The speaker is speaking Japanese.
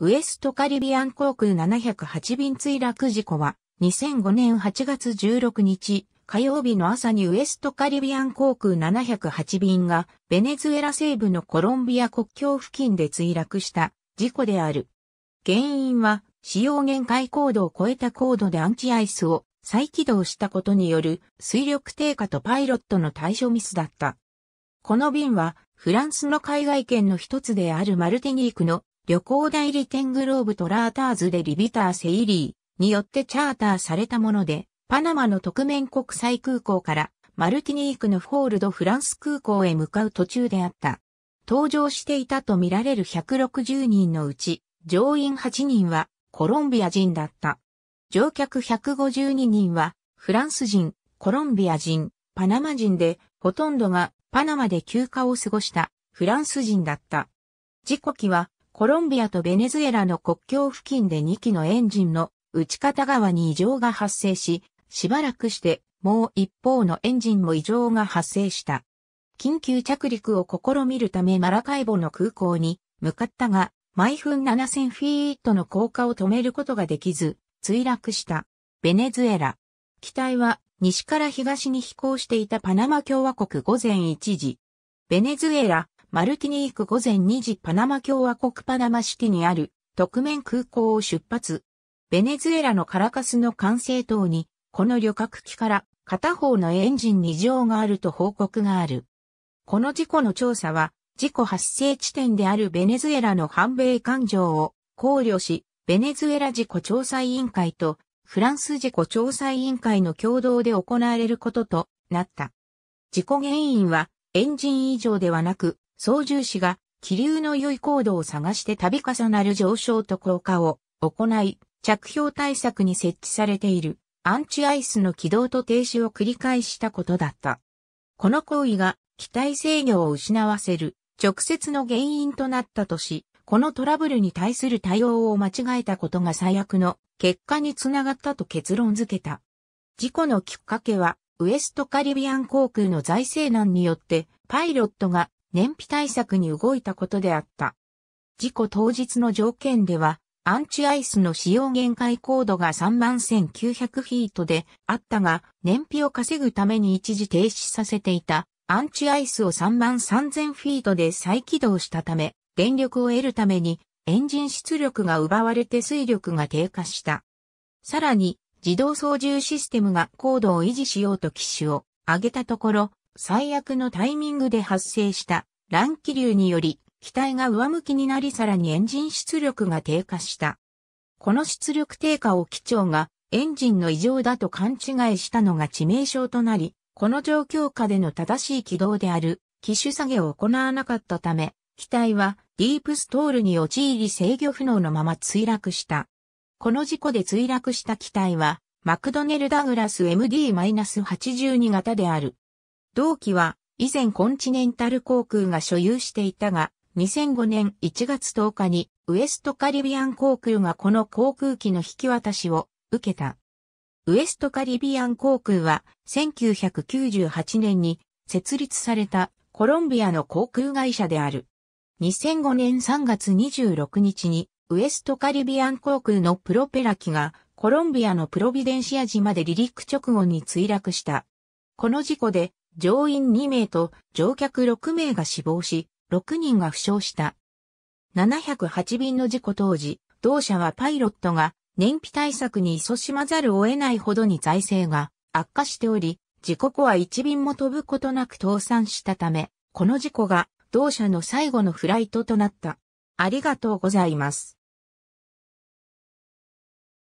ウエストカリビアン航空708便墜落事故は、2005年8月16日、火曜日の朝にウエストカリビアン航空708便が、ベネズエラ西部のコロンビア国境付近で墜落した事故である。原因は、使用限界高度を超えた高度でアンチアイスを再起動したことによる水力低下とパイロットの対処ミスだった。この便は、フランスの海外圏の一つであるマルテニークの旅行代理店グローブトラーターズでリビター・セイリーによってチャーターされたもので、パナマの特面国際空港からマルティニークのフォールドフランス空港へ向かう途中であった。搭乗していたとみられる160人のうち、乗員8人はコロンビア人だった。乗客152人はフランス人、コロンビア人、パナマ人で、ほとんどがパナマで休暇を過ごしたフランス人だった。時刻機はコロンビアとベネズエラの国境付近で2機のエンジンの打ち方側に異常が発生し、しばらくしてもう一方のエンジンも異常が発生した。緊急着陸を試みるためマラカイボの空港に向かったが、毎分7000フィートの降下を止めることができず、墜落した。ベネズエラ。機体は西から東に飛行していたパナマ共和国午前1時。ベネズエラ、マルティニーク午前2時パナマ共和国パナマシティにある特面空港を出発。ベネズエラのカラカスの管制塔に、この旅客機から片方のエンジンに異常があると報告がある。この事故の調査は、事故発生地点であるベネズエラの反米感情を考慮し、ベネズエラ事故調査委員会とフランス事故調査委員会の共同で行われることとなった。事故原因はエンジン異常ではなく、操縦士が気流の良い高度を探して度重なる上昇と降下を行い、着氷対策に設置されているアンチアイスの起動と停止を繰り返したことだった。この行為が機体制御を失わせる直接の原因となったとし、このトラブルに対する対応を間違えたことが最悪の結果につながったと結論付けた。事故のきっかけは、ウエストカリビアン航空の財政難によって、パイロットが燃費対策に動いたことであった。事故当日の条件では、アンチアイスの使用限界高度が31,900フィートであったが、燃費を稼ぐために一時停止させていたアンチアイスを33,000フィートで再起動したため、電力を得るためにエンジン出力が奪われて水力が低下した。さらに、自動操縦システムが高度を維持しようと機種を上げたところ、最悪のタイミングで発生した乱気流により、機体が上向きになりさらにエンジン出力が低下した。この出力低下を機長がエンジンの異常だと勘違いしたのが致命傷となり、この状況下での正しい軌道である機種下げを行わなかったため、機体はディープストールに陥り制御不能のまま墜落した。この事故で墜落した機体は、マクドネル・ダグラス MD-82 型である。同機は以前コンチネンタル航空が所有していたが、2005年1月10日にウエストカリビアン航空がこの航空機の引き渡しを受けた。ウエストカリビアン航空は1998年に設立されたコロンビアの航空会社である。2005年3月26日にウエストカリビアン航空のプロペラ機がコロンビアのプロビデンシア島で離陸直後に墜落した。この事故で乗員2名と乗客6名が死亡し、6人が負傷した。708便の事故当時、同社はパイロットが燃費対策に勤しまざるを得ないほどに財政が悪化しており、事故後は1便も飛ぶことなく倒産したため、この事故が同社の最後のフライトとなった。ありがとうございます。